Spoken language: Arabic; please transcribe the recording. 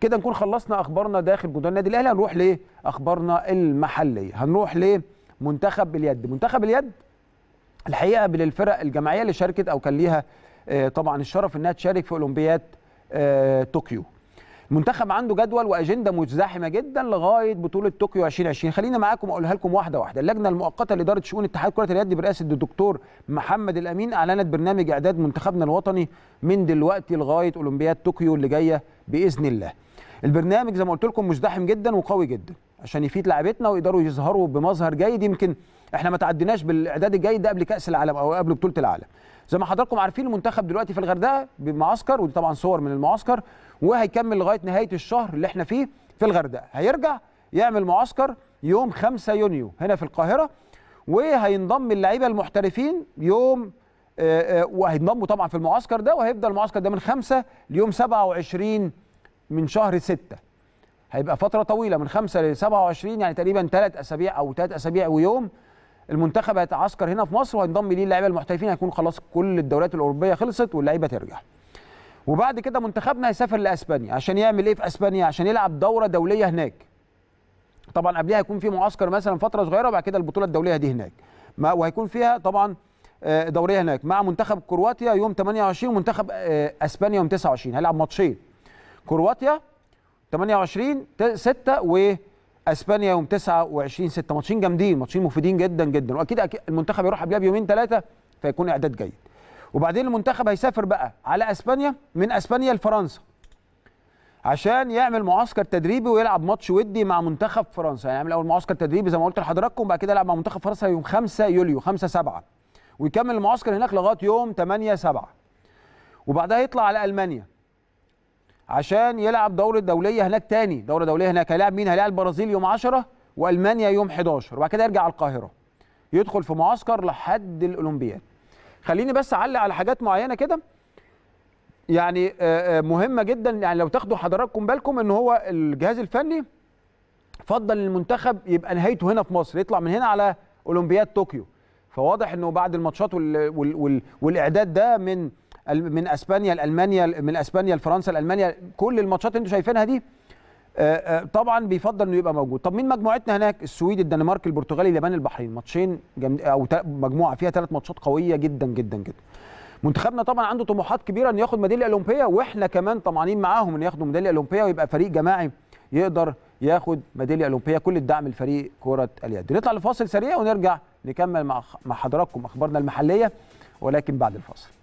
كده نكون خلصنا اخبارنا داخل جدران النادي الاهلي هنروح ليه اخبارنا المحليه هنروح ليه منتخب اليد منتخب اليد الحقيقه بالفرق الجماعيه اللي شاركت او كان ليها آه، طبعا الشرف انها تشارك في اولمبياد آه، طوكيو المنتخب عنده جدول واجنده مزدحمه جدا لغايه بطوله طوكيو 2020 خلينا معاكم اقولها لكم واحده واحده اللجنه المؤقته لاداره شؤون اتحاد كره اليد برئاسه الدكتور محمد الامين اعلنت برنامج اعداد منتخبنا الوطني من دلوقتي لغايه اولمبياد طوكيو اللي جايه باذن الله البرنامج زي ما قلت لكم مزدحم جدا وقوي جدا عشان يفيد لعيبتنا ويقدروا يظهروا بمظهر جيد يمكن احنا ما تعديناش بالاعداد الجيد ده قبل كاس العالم او قبل بطوله العالم زي ما حضراتكم عارفين المنتخب دلوقتي في الغردقه بمعسكر ودي طبعا صور من المعسكر وهيكمل لغايه نهايه الشهر اللي احنا فيه في الغردقه هيرجع يعمل معسكر يوم 5 يونيو هنا في القاهره وهينضم اللعيبه المحترفين يوم آه، آه، وهينضموا طبعا في المعسكر ده وهيبدا المعسكر ده من 5 ليوم 27 من شهر 6 هيبقى فتره طويله من 5 ل 27 يعني تقريبا 3 اسابيع او 3 اسابيع ويوم المنتخب هيتعسكر هنا في مصر وهينضم ليه اللعيبه المحترفين هيكون خلاص كل الدوريات الاوروبيه خلصت واللعيبه ترجع وبعد كده منتخبنا هيسافر لاسبانيا عشان يعمل ايه في اسبانيا عشان يلعب دوره دوليه هناك طبعا قبلها هيكون في معسكر مثلا فتره صغيره وبعد كده البطوله الدوليه دي هناك ما وهيكون فيها طبعا آه، دوريه هناك مع منتخب كرواتيا يوم 28 ومنتخب آه، اسبانيا يوم 29 هيلعب ماتشين كرواتيا 28 6 واسبانيا يوم 29 6 ماتشين جامدين ماتشين مفيدين جدا جدا واكيد المنتخب يروح قبلها بيومين ثلاثه فيكون اعداد جيد وبعدين المنتخب هيسافر بقى على اسبانيا من اسبانيا لفرنسا عشان يعمل معسكر تدريبي ويلعب ماتش ودي مع منتخب فرنسا هيعمل يعني اول معسكر تدريبي زي ما قلت لحضراتكم بعد كده يلعب مع منتخب فرنسا يوم 5 يوليو 5 7 ويكمل المعسكر هناك لغايه يوم 8 7 وبعدها يطلع على المانيا عشان يلعب دورة دولية هناك تاني دورة دولية هناك هيلاعب مين هيلاعب البرازيل يوم 10 والمانيا يوم 11 وبعد كده يرجع القاهرة يدخل في معسكر لحد الاولمبياد خليني بس اعلق على حاجات معينة كده يعني آه، آه، مهمة جدا يعني لو تاخدوا حضراتكم بالكم ان هو الجهاز الفني فضل المنتخب يبقى نهايته هنا في مصر يطلع من هنا على اولمبياد طوكيو فواضح انه بعد الماتشات وال... وال... وال... والاعداد ده من من اسبانيا لالمانيا من اسبانيا لفرنسا لالمانيا كل الماتشات اللي انتوا شايفينها دي آه، آه، طبعا بيفضل انه يبقى موجود طب مين مجموعتنا هناك السويد الدنمارك البرتغال اليابان البحرين ماتشين جم... او مجموعه فيها ثلاث ماتشات قويه جدا جدا جدا منتخبنا طبعا عنده طموحات كبيره انه ياخد ميداليه اولمبيه واحنا كمان طمعانين معاهم انه ياخدوا ميداليه اولمبيه ويبقى فريق جماعي يقدر ياخد ميداليه اولمبيه كل الدعم لفريق كره اليد نطلع لفاصل سريع ونرجع نكمل مع مع حضراتكم اخبارنا المحليه ولكن بعد الفاصل